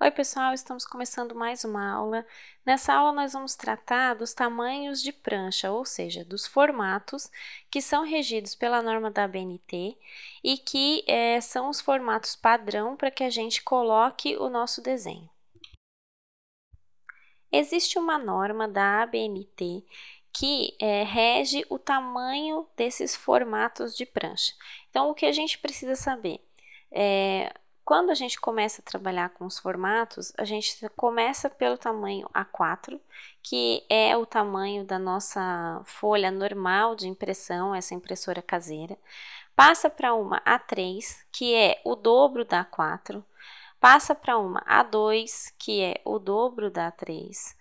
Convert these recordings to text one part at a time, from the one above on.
Oi, pessoal, estamos começando mais uma aula. Nessa aula, nós vamos tratar dos tamanhos de prancha, ou seja, dos formatos que são regidos pela norma da ABNT e que é, são os formatos padrão para que a gente coloque o nosso desenho. Existe uma norma da ABNT que é, rege o tamanho desses formatos de prancha. Então, o que a gente precisa saber? É, quando a gente começa a trabalhar com os formatos, a gente começa pelo tamanho A4, que é o tamanho da nossa folha normal de impressão, essa impressora caseira. Passa para uma A3, que é o dobro da A4. Passa para uma A2, que é o dobro da A3.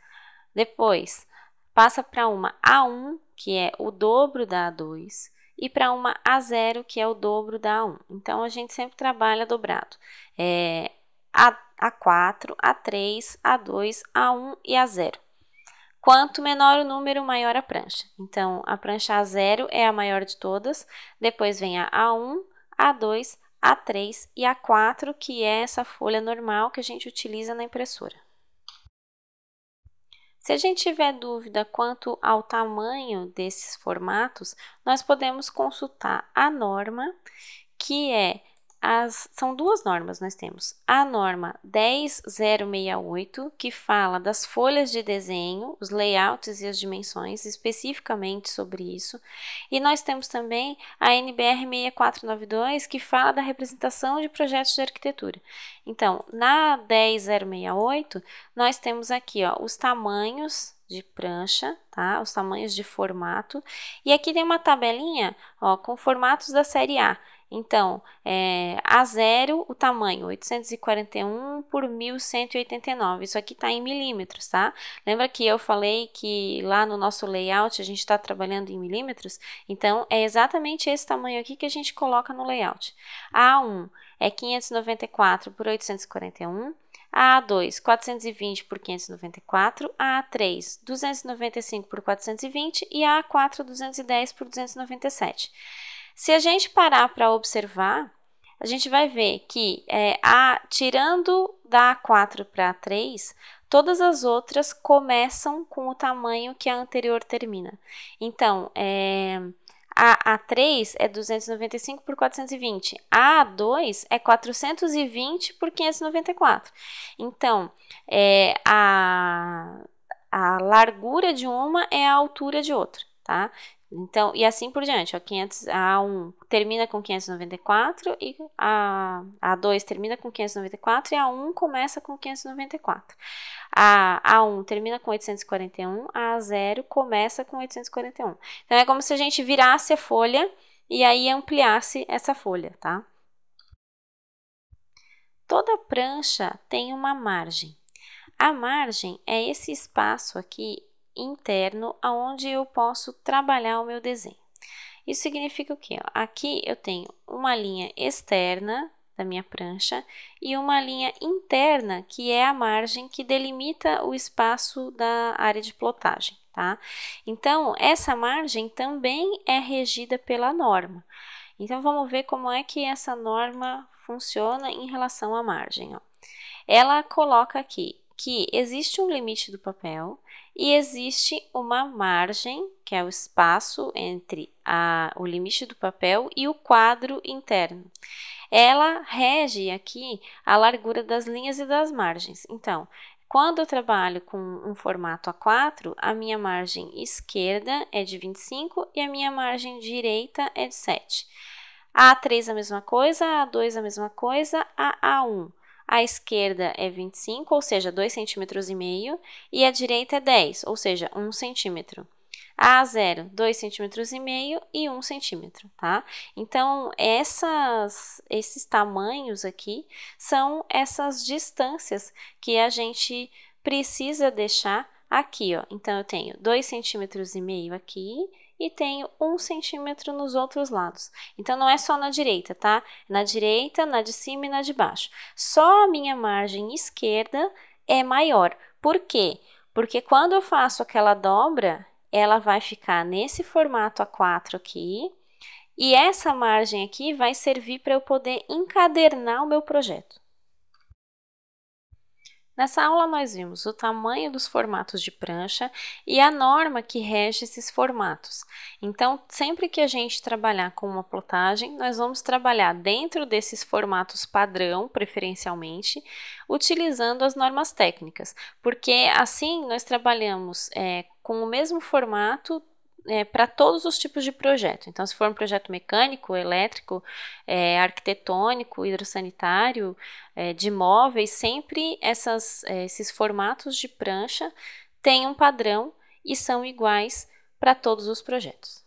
Depois, passa para uma A1, que é o dobro da A2 e para uma A0, que é o dobro da A1. Então, a gente sempre trabalha dobrado. É, a, A4, A3, A2, A1 e A0. Quanto menor o número, maior a prancha. Então, a prancha A0 é a maior de todas, depois vem a A1, A2, A3 e A4, que é essa folha normal que a gente utiliza na impressora. Se a gente tiver dúvida quanto ao tamanho desses formatos, nós podemos consultar a norma, que é as, são duas normas nós temos. A norma 10068, que fala das folhas de desenho, os layouts e as dimensões, especificamente sobre isso. E nós temos também a NBR 6492, que fala da representação de projetos de arquitetura. Então, na 10068, nós temos aqui ó, os tamanhos de prancha, tá? Os tamanhos de formato. E aqui tem uma tabelinha ó, com formatos da série A. Então, é, a zero, o tamanho 841 por 1189. Isso aqui está em milímetros, tá? Lembra que eu falei que lá no nosso layout a gente está trabalhando em milímetros? Então, é exatamente esse tamanho aqui que a gente coloca no layout. A1 é 594 por 841. A2, 420 por 594, A3, 295 por 420 e A4, 210 por 297. Se a gente parar para observar, a gente vai ver que, é, a, tirando da A4 para A3, todas as outras começam com o tamanho que a anterior termina. Então, é, a A3 é 295 por 420, a A2 é 420 por 594. Então, é, a, a largura de uma é a altura de outra. Tá? Então, e assim por diante, ó, 500, a 1 termina com 594 e a, a 2 termina com 594 e a 1 começa com 594. A A1 termina com 841, a 0 começa com 841. Então, é como se a gente virasse a folha e aí ampliasse essa folha, tá? Toda prancha tem uma margem. A margem é esse espaço aqui interno aonde eu posso trabalhar o meu desenho. Isso significa o quê? Aqui eu tenho uma linha externa da minha prancha e uma linha interna, que é a margem que delimita o espaço da área de plotagem, tá? Então, essa margem também é regida pela norma. Então, vamos ver como é que essa norma funciona em relação à margem, ó. Ela coloca aqui que existe um limite do papel e existe uma margem, que é o espaço entre a, o limite do papel e o quadro interno. Ela rege aqui a largura das linhas e das margens. Então, quando eu trabalho com um formato A4, a minha margem esquerda é de 25 e a minha margem direita é de 7. A3 a mesma coisa, A2 a mesma coisa, A1 a esquerda é 25, ou seja, 2,5 cm, e e a direita é 10, ou seja, 1 cm. A 0 2,5 cm e 1 cm, tá? Então, essas, esses tamanhos aqui são essas distâncias que a gente precisa deixar aqui, ó. Então, eu tenho 2,5 cm aqui e tenho um centímetro nos outros lados. Então, não é só na direita, tá? Na direita, na de cima e na de baixo. Só a minha margem esquerda é maior. Por quê? Porque quando eu faço aquela dobra, ela vai ficar nesse formato A4 aqui, e essa margem aqui vai servir para eu poder encadernar o meu projeto. Nessa aula, nós vimos o tamanho dos formatos de prancha e a norma que rege esses formatos. Então, sempre que a gente trabalhar com uma plotagem, nós vamos trabalhar dentro desses formatos padrão, preferencialmente, utilizando as normas técnicas, porque assim nós trabalhamos é, com o mesmo formato é, para todos os tipos de projeto. Então, se for um projeto mecânico, elétrico, é, arquitetônico, hidrossanitário, é, de móveis, sempre essas, é, esses formatos de prancha têm um padrão e são iguais para todos os projetos.